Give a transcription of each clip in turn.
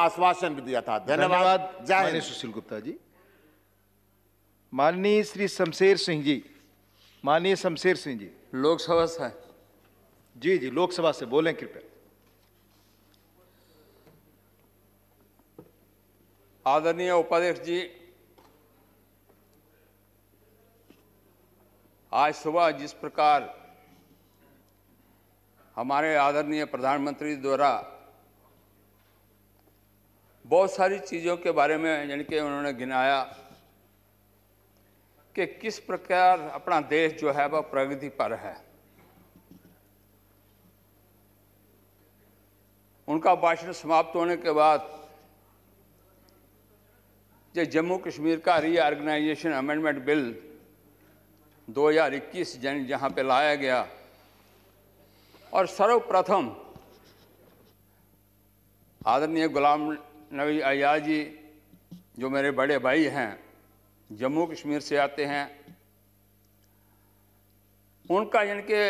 आश्वासन भी दिया था धन्यवाद माननीय सुशील गुप्ता जी माननीय श्री शमशेर सिंह जी माननीय शमशेर सिंह जी लोकसभा से जी जी लोकसभा से बोले कृपया आदरणीय उपाध्यक्ष जी आज सुबह जिस प्रकार हमारे आदरणीय प्रधानमंत्री द्वारा बहुत सारी चीज़ों के बारे में यानी कि उन्होंने गिनाया कि किस प्रकार अपना देश जो है वह प्रगति पर है उनका भाषण समाप्त होने के बाद जो जम्मू कश्मीर का रीऑर्गेनाइजेशन अमेंडमेंट बिल 2021 जन जहाँ पे लाया गया और सर्वप्रथम आदरणीय गुलाम नवी अयाज जी जो मेरे बड़े भाई हैं जम्मू कश्मीर से आते हैं उनका इनके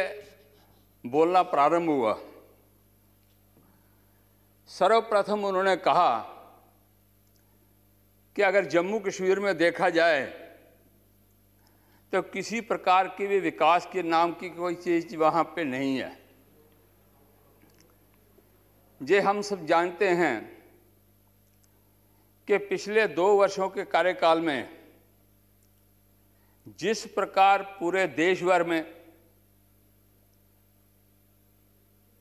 बोलना प्रारंभ हुआ सर्वप्रथम उन्होंने कहा कि अगर जम्मू कश्मीर में देखा जाए तो किसी प्रकार के भी विकास के नाम की कोई चीज़ वहाँ पे नहीं है जे हम सब जानते हैं कि पिछले दो वर्षों के कार्यकाल में जिस प्रकार पूरे देश भर में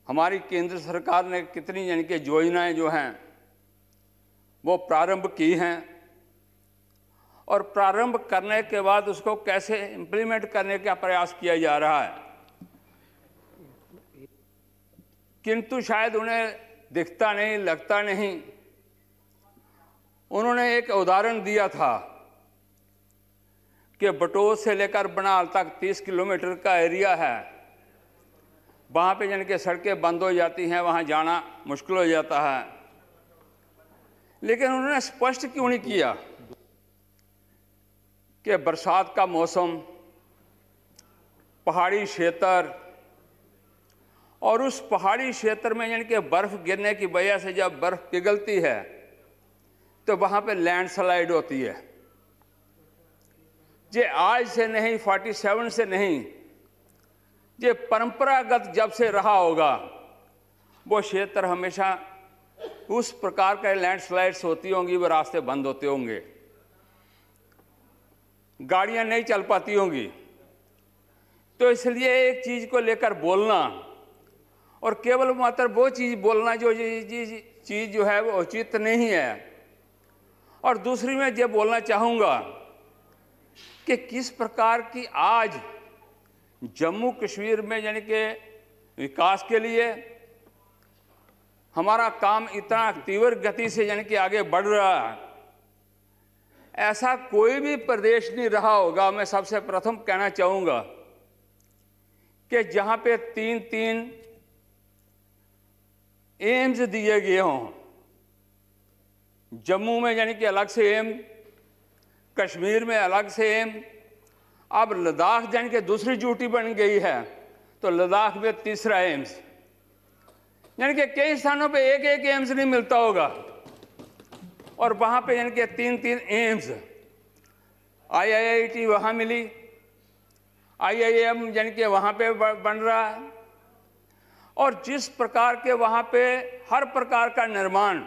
हमारी केंद्र सरकार ने कितनी यानी कि योजनाएं जो हैं वो प्रारंभ की हैं और प्रारंभ करने के बाद उसको कैसे इंप्लीमेंट करने का प्रयास किया जा रहा है किंतु शायद उन्हें दिखता नहीं लगता नहीं उन्होंने एक उदाहरण दिया था कि बटोस से लेकर बनाल तक 30 किलोमीटर का एरिया है वहाँ पे कि सड़कें बंद हो जाती हैं वहाँ जाना मुश्किल हो जाता है लेकिन उन्होंने स्पष्ट क्यों नहीं किया कि बरसात का मौसम पहाड़ी क्षेत्र और उस पहाड़ी क्षेत्र में यानी कि बर्फ़ गिरने की वजह से जब बर्फ़ पिघलती है तो वहां पे लैंडस्लाइड होती है जे आज से नहीं 47 से नहीं जे परंपरागत जब से रहा होगा वो क्षेत्र हमेशा उस प्रकार के लैंडस्लाइड्स होती होंगी वो रास्ते बंद होते होंगे गाड़ियां नहीं चल पाती होंगी तो इसलिए एक चीज़ को लेकर बोलना और केवल मात्र वो चीज़ बोलना जो चीज़ जो है वो उचित नहीं है और दूसरी मैं ये बोलना चाहूंगा कि किस प्रकार की आज जम्मू कश्मीर में यानी कि विकास के लिए हमारा काम इतना तीव्र गति से यानी कि आगे बढ़ रहा है ऐसा कोई भी प्रदेश नहीं रहा होगा मैं सबसे प्रथम कहना चाहूंगा कि जहां पे तीन तीन एम्स दिए गए हों जम्मू में यानी कि अलग से एम कश्मीर में अलग से एम अब लद्दाख यानी कि दूसरी ड्यूटी बन गई है तो लद्दाख में तीसरा एम्स यानी कि कई स्थानों पे एक एक एम्स नहीं मिलता होगा और वहाँ पे यानी कि तीन तीन एम्स आईआईटी वहाँ मिली आईआईएम यानी कि वहाँ पे बन रहा है और जिस प्रकार के वहाँ पे हर प्रकार का निर्माण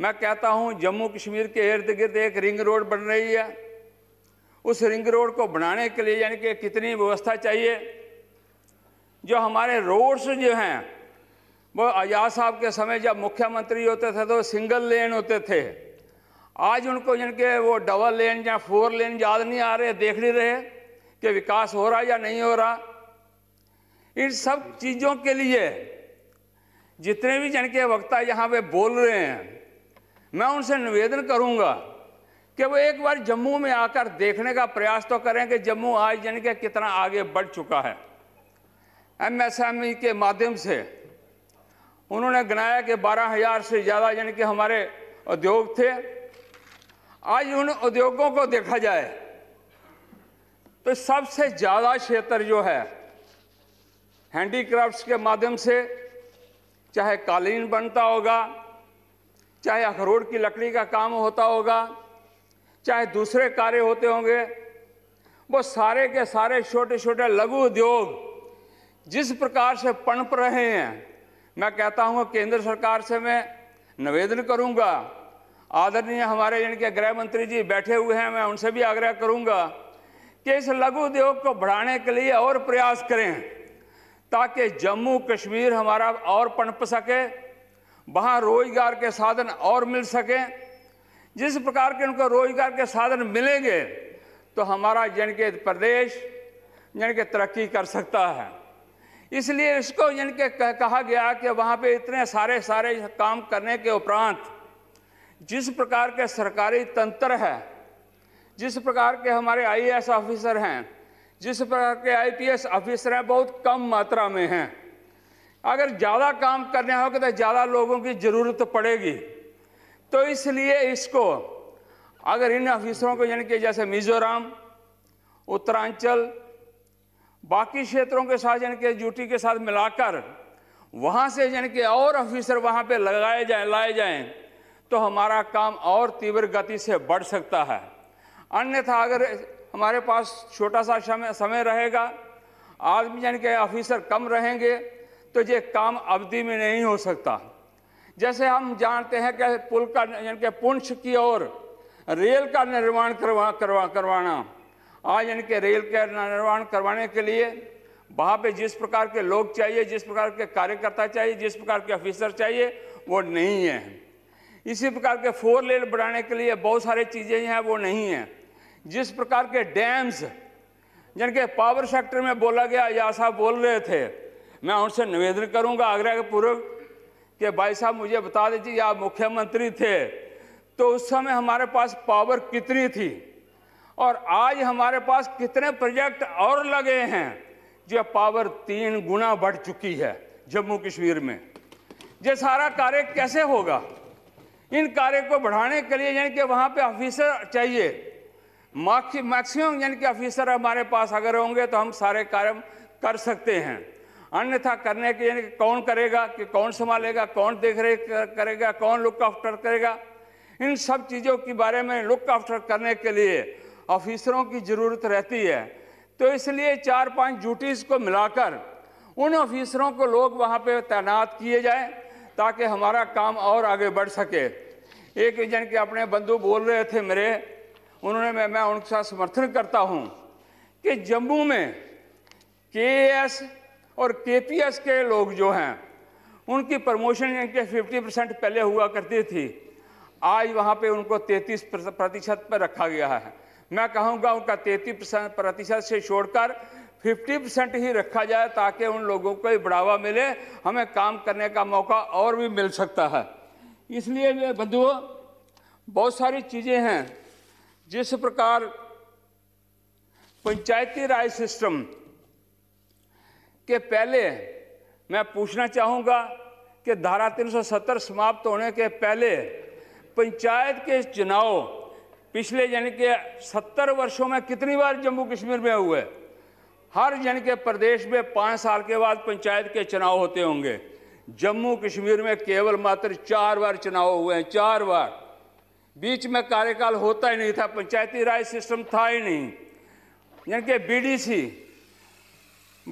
मैं कहता हूँ जम्मू कश्मीर के इर्द गिर्द एक रिंग रोड बन रही है उस रिंग रोड को बनाने के लिए यानी कि कितनी व्यवस्था चाहिए जो हमारे रोड्स जो हैं वो आज़ाद साहब के समय जब मुख्यमंत्री होते थे तो सिंगल लेन होते थे आज उनको यानी कि वो डबल लेन या फोर लेन याद नहीं आ रहे देख नहीं रहे कि विकास हो रहा या नहीं हो रहा इन सब चीज़ों के लिए जितने भी जन के वक्ता यहाँ पे बोल रहे हैं मैं उनसे निवेदन करूंगा कि वो एक बार जम्मू में आकर देखने का प्रयास तो करें कि जम्मू आज यानी कि कितना आगे बढ़ चुका है एमएसएमई के माध्यम से उन्होंने गिनाया कि 12000 से ज़्यादा यानी कि हमारे उद्योग थे आज उन उद्योगों को देखा जाए तो सबसे ज़्यादा क्षेत्र जो है हैंडीक्राफ्ट्स के माध्यम से चाहे कालीन बनता होगा चाहे अखरोट की लकड़ी का काम होता होगा चाहे दूसरे कार्य होते होंगे वो सारे के सारे छोटे छोटे लघु उद्योग जिस प्रकार से पनप रहे हैं मैं कहता हूँ केंद्र सरकार से मैं निवेदन करूँगा आदरणीय हमारे इनके गृह मंत्री जी बैठे हुए हैं मैं उनसे भी आग्रह करूँगा कि इस लघु उद्योग को बढ़ाने के लिए और प्रयास करें ताकि जम्मू कश्मीर हमारा और पनप सके वहाँ रोजगार के साधन और मिल सकें जिस प्रकार के उनको रोजगार के साधन मिलेंगे तो हमारा जन के प्रदेश जन के तरक्की कर सकता है इसलिए इसको जन के कहा गया कि वहाँ पे इतने सारे सारे काम करने के उपरांत जिस प्रकार के सरकारी तंत्र है जिस प्रकार के हमारे आईएएस ऑफिसर हैं जिस प्रकार के आईपीएस ऑफिसर हैं बहुत कम मात्रा में हैं अगर ज़्यादा काम करने होगा तो ज़्यादा लोगों की ज़रूरत पड़ेगी तो इसलिए इसको अगर इन ऑफिसरों को यानी कि जैसे मिज़ोरम उत्तरांचल बाकी क्षेत्रों के साथ यानी कि ड्यूटी के साथ मिलाकर वहाँ से यानी कि और ऑफिसर वहाँ पे लगाए जाएं लाए जाएं तो हमारा काम और तीव्र गति से बढ़ सकता है अन्यथा अगर हमारे पास छोटा सा समय रहेगा आदमी यानी कि ऑफिसर कम रहेंगे तो ये काम अवधि में नहीं हो सकता जैसे हम जानते हैं कि पुल का यानी कि पुंछ की ओर रेल का निर्माण करवा करवा करवाना आज यानी कि रेल के निर्माण करवाने के लिए वहाँ पे जिस प्रकार के लोग चाहिए जिस प्रकार के कार्यकर्ता चाहिए जिस प्रकार के ऑफिसर चाहिए वो नहीं है इसी प्रकार के फोर लेन बनाने के लिए बहुत सारी चीज़ें हैं वो नहीं हैं जिस प्रकार के डैम्स जिनके पावर सेक्टर में बोला गया या साहब बोल रहे थे मैं उनसे निवेदन करूंगा आग्रह के पूर्व कि भाई साहब मुझे बता दीजिए आप मुख्यमंत्री थे तो उस समय हमारे पास पावर कितनी थी और आज हमारे पास कितने प्रोजेक्ट और लगे हैं जो पावर तीन गुना बढ़ चुकी है जम्मू कश्मीर में ये सारा कार्य कैसे होगा इन कार्य को बढ़ाने के लिए यानी कि वहाँ पे ऑफिसर चाहिए मैक्सिमम यानी कि ऑफिसर हमारे पास अगर होंगे तो हम सारे कार्य कर सकते हैं अन्यथा करने के यानी कौन करेगा कि कौन संभालेगा कौन देख रेख करेगा कौन लुक आफ्टर करेगा इन सब चीज़ों के बारे में लुक आफ्टर करने के लिए ऑफिसरों की ज़रूरत रहती है तो इसलिए चार पांच ड्यूटीज़ को मिलाकर उन ऑफिसरों को लोग वहाँ पे तैनात किए जाए ताकि हमारा काम और आगे बढ़ सके एक जन के अपने बंधु बोल रहे थे मेरे उन्होंने मैं मैं उनके साथ समर्थन करता हूँ कि जम्मू में के एस और केपीएस के लोग जो हैं उनकी प्रमोशन इनके 50 परसेंट पहले हुआ करती थी आज वहाँ पे उनको 33 प्रतिशत पर रखा गया है मैं कहूँगा उनका 33 प्रतिशत से छोड़कर 50 परसेंट ही रखा जाए ताकि उन लोगों को बढ़ावा मिले हमें काम करने का मौका और भी मिल सकता है इसलिए मैं बंधुओं बहुत सारी चीज़ें हैं जिस प्रकार पंचायती राज सिस्टम के पहले मैं पूछना चाहूँगा कि धारा 370 समाप्त होने के पहले पंचायत के चुनाव पिछले यानी कि 70 वर्षों में कितनी बार जम्मू कश्मीर में हुए हर जन के प्रदेश में पाँच साल के बाद पंचायत के चुनाव होते होंगे जम्मू कश्मीर में केवल मात्र चार बार चुनाव हुए हैं चार बार बीच में कार्यकाल होता ही नहीं था पंचायती राज सिस्टम था ही नहीं यानी कि बीडीसी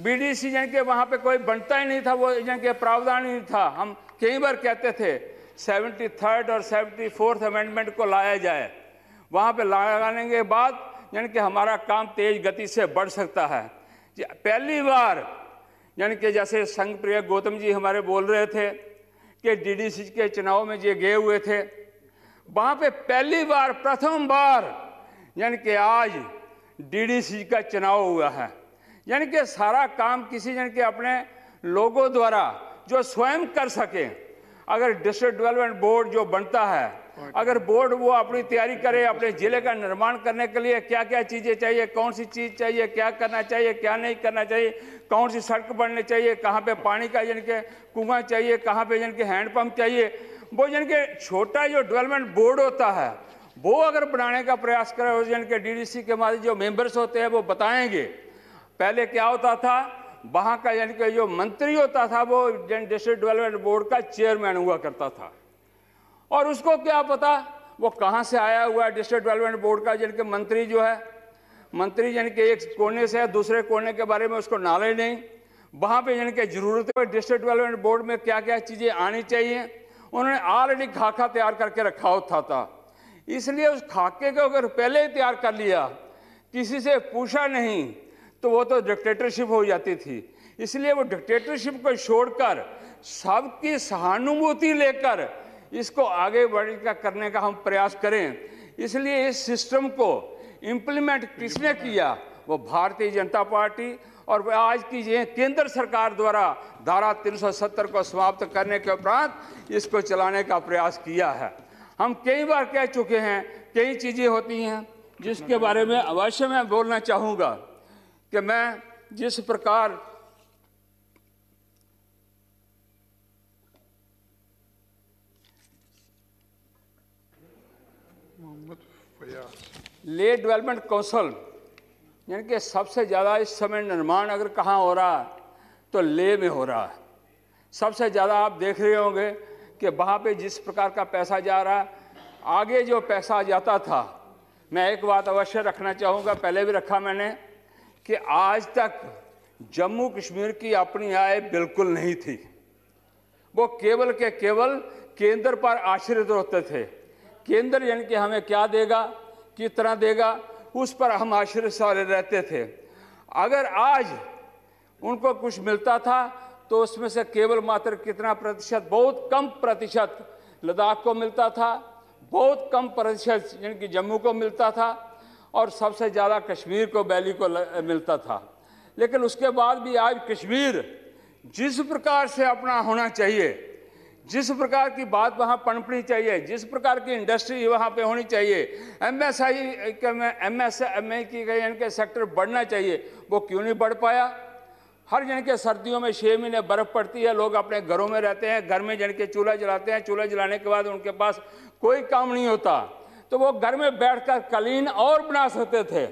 बीडीएस एजेंट के वहाँ पे कोई बनता ही नहीं था वो एजेंट के प्रावधान ही नहीं था हम कई बार कहते थे सेवेंटी थर्ड और सेवेंटी फोर्थ अमेंडमेंट को लाया जाए वहाँ पे लगाने के बाद यानी कि हमारा काम तेज गति से बढ़ सकता है पहली बार यानी कि जैसे संघ प्रिय गौतम जी हमारे बोल रहे थे कि डीडीसी के चुनाव में ये गए हुए थे वहाँ पे पहली बार प्रथम बार यानी कि आज डीडीसी का चुनाव हुआ है यानी कि सारा काम किसी जन के अपने लोगों द्वारा जो स्वयं कर सके अगर डिस्ट्रिक्ट डेवलपमेंट बोर्ड जो बनता है अगर बोर्ड वो अपनी तैयारी करे अपने जिले का निर्माण करने के लिए क्या क्या चीज़ें चाहिए कौन सी चीज़ चाहिए क्या करना चाहिए क्या नहीं करना चाहिए कौन सी सड़क बनने चाहिए कहाँ पे पानी का जन के कुआ चाहिए कहाँ पे जन के हैंडपम्प चाहिए वो यानी के छोटा जो डेवलपमेंट बोर्ड होता है वो अगर बनाने का प्रयास करे जन के डी के हमारे जो मेम्बर्स होते हैं वो बताएंगे पहले क्या होता था वहाँ का यानी कि जो मंत्री होता था वो डिस्ट्रिक्ट डेवलपमेंट बोर्ड का चेयरमैन हुआ करता था और उसको क्या पता वो कहाँ से आया हुआ है डिस्ट्रिक्ट डेवलपमेंट बोर्ड का यानी कि मंत्री जो है मंत्री यानी कि एक कोने से है दूसरे कोने के बारे में उसको नॉलेज नहीं वहाँ पे यानी कि जरूरत है डिस्ट्रिक्ट डेवलपमेंट बोर्ड में क्या क्या चीज़ें आनी चाहिए उन्होंने ऑलरेडी खाका तैयार करके रखा होता था इसलिए उस खाके को अगर पहले ही तैयार कर लिया किसी से पूछा नहीं तो वो तो डिक्टेटरशिप हो जाती थी इसलिए वो डिक्टेटरशिप को छोड़कर सबकी सहानुभूति लेकर इसको आगे बढ़ का करने का हम प्रयास करें इसलिए इस सिस्टम को इम्प्लीमेंट किसने किया वो भारतीय जनता पार्टी और आज की ये केंद्र सरकार द्वारा धारा 370 को समाप्त करने के उपरांत इसको चलाने का प्रयास किया है हम कई बार कह चुके हैं कई चीज़ें होती हैं जिसके बारे में अवश्य मैं बोलना चाहूँगा कि मैं जिस प्रकार ले डेवलपमेंट काउंसिल यानी कि सबसे ज़्यादा इस समय निर्माण अगर कहाँ हो रहा है तो ले में हो रहा है सबसे ज़्यादा आप देख रहे होंगे कि वहाँ पे जिस प्रकार का पैसा जा रहा है आगे जो पैसा जाता था मैं एक बात अवश्य रखना चाहूँगा पहले भी रखा मैंने कि आज तक जम्मू कश्मीर की अपनी आय बिल्कुल नहीं थी वो केवल के केवल केंद्र पर आश्रित होते थे केंद्र यानी कि हमें क्या देगा कितना देगा उस पर हम आश्रित सारे रहते थे अगर आज उनको कुछ मिलता था तो उसमें से केवल मात्र कितना प्रतिशत बहुत कम प्रतिशत लद्दाख को मिलता था बहुत कम प्रतिशत यानी कि जम्मू को मिलता था और सबसे ज़्यादा कश्मीर को वैली को मिलता था लेकिन उसके बाद भी आज कश्मीर जिस प्रकार से अपना होना चाहिए जिस प्रकार की बात वहाँ पनपनी चाहिए जिस प्रकार की इंडस्ट्री वहाँ पे होनी चाहिए M S I M S M I की यानी कि सेक्टर बढ़ना चाहिए वो क्यों नहीं बढ़ पाया हर जन के सर्दियों में छः महीने बर्फ़ पड़ती है लोग अपने घरों में रहते हैं घर में जन के चूल्हा जलाते हैं चूल्हा जलाने के बाद उनके पास कोई काम नहीं होता तो वो घर में बैठकर कलीन और बना सकते थे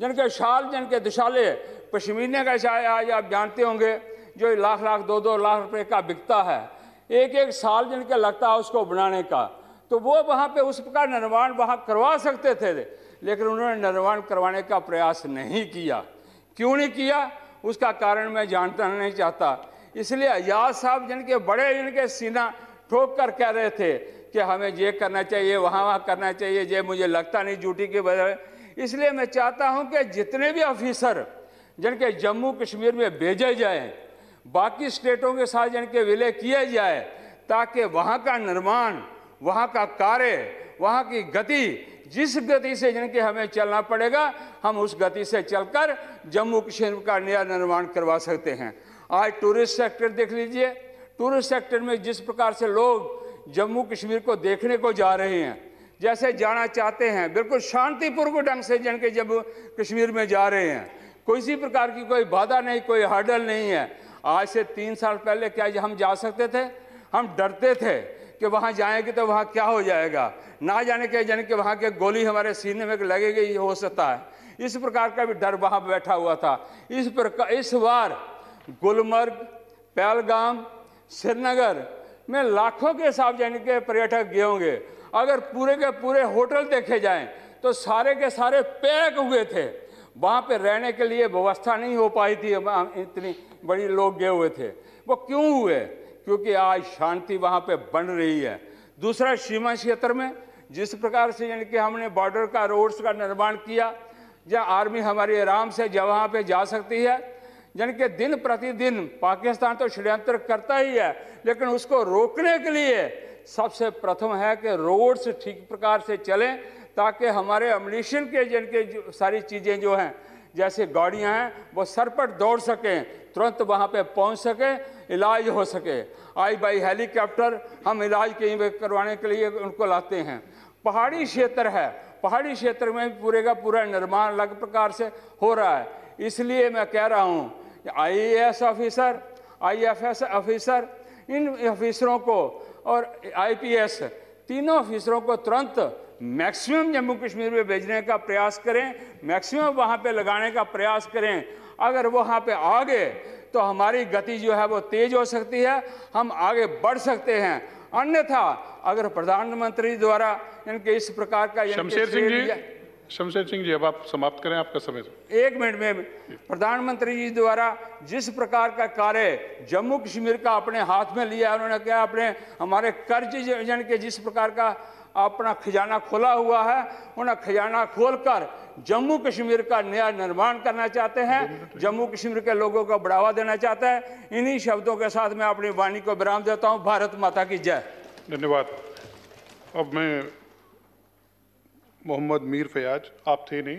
जिनके शाल जिनके दुशाले पशमीने का शाय आज आप जानते होंगे जो लाख लाख दो दो लाख रुपए का बिकता है एक एक साल जिनके लगता है उसको बनाने का तो वो वहाँ पे उसका निर्माण वहाँ करवा सकते थे लेकिन उन्होंने निर्माण करवाने का प्रयास नहीं किया क्यों नहीं किया उसका कारण मैं जानता नहीं चाहता इसलिए अयाज साहब जिनके बड़े जिनके सीना ठोक कर कह रहे थे कि हमें ये करना चाहिए वहाँ वहाँ करना चाहिए ये मुझे लगता नहीं ड्यूटी के बजाय इसलिए मैं चाहता हूँ कि जितने भी ऑफिसर जिनके जम्मू कश्मीर में भेजे जाए बाकी स्टेटों के साथ जिनके विलय किए जाए ताकि वहाँ का निर्माण वहाँ का कार्य वहाँ की गति जिस गति से जिनके हमें चलना पड़ेगा हम उस गति से चलकर जम्मू कश्मीर का नया निर्माण करवा सकते हैं आज टूरिस्ट सेक्टर देख लीजिए टूरिस्ट सेक्टर में जिस प्रकार से लोग जम्मू कश्मीर को देखने को जा रहे हैं जैसे जाना चाहते हैं बिल्कुल शांतिपूर्वक ढंग से जन के जब कश्मीर में जा रहे हैं सी प्रकार की कोई बाधा नहीं कोई हर्डल नहीं है आज से तीन साल पहले क्या हम जा सकते थे हम डरते थे कि वहाँ जाएंगे तो वहाँ क्या हो जाएगा ना जाने के जन के वहाँ के गोली हमारे सीने में लगेगी हो सकता है इस प्रकार का भी डर वहाँ बैठा हुआ था इस प्रकार इस बार गुलमर्ग पहलगाम श्रीनगर में लाखों के सार्वजनिक पर्यटक गए होंगे अगर पूरे के पूरे होटल देखे जाएं तो सारे के सारे पैक हुए थे वहाँ पे रहने के लिए व्यवस्था नहीं हो पाई थी इतनी बड़ी लोग गए हुए थे वो क्यों हुए क्योंकि आज शांति वहाँ पे बन रही है दूसरा सीमा क्षेत्र में जिस प्रकार से यानी कि हमने बॉर्डर का रोड्स का निर्माण किया या आर्मी हमारी आराम से जहाँ पर जा सकती है जिनके दिन प्रतिदिन पाकिस्तान तो षड्यंत्र करता ही है लेकिन उसको रोकने के लिए सबसे प्रथम है कि रोड्स ठीक प्रकार से चलें ताकि हमारे अमलिशन के जिनके सारी चीज़ें जो हैं जैसे गाड़ियां हैं वो सरपट दौड़ सकें तुरंत वहां पे पहुंच सकें इलाज हो सके आई बाई हेलीकॉप्टर हम इलाज कहीं करवाने के लिए उनको लाते हैं पहाड़ी क्षेत्र है पहाड़ी क्षेत्र में पूरे का पूरा निर्माण अलग प्रकार से हो रहा है इसलिए मैं कह रहा हूँ एस ऑफिसर एस ऑफिसर इन ऑफिसरों को और आईपीएस तीनों ऑफिसरों को तुरंत मैक्सिमम जम्मू कश्मीर में भेजने का प्रयास करें मैक्सिमम वहाँ पे लगाने का प्रयास करें अगर वहाँ पे आ गए तो हमारी गति जो है वो तेज हो सकती है हम आगे बढ़ सकते हैं अन्यथा अगर प्रधानमंत्री द्वारा इनके इस प्रकार का शमशेर सिंह जी शमशेर सिंह जी अब आप समाप्त करें आपका समय एक मिनट में प्रधानमंत्री जी द्वारा जिस प्रकार का कार्य जम्मू कश्मीर का अपने हाथ में लिया उन्होंने क्या अपने हमारे कर्ज योजन के जिस प्रकार का अपना खजाना खोला हुआ है उन्हें खजाना खोलकर जम्मू कश्मीर का नया निर्माण करना चाहते हैं जम्मू कश्मीर के लोगों को बढ़ावा देना चाहते हैं इन्हीं शब्दों के साथ मैं अपनी वाणी को विराम देता हूँ भारत माता की जय धन्यवाद अब मैं मोहम्मद मीर फयाज आप थे नहीं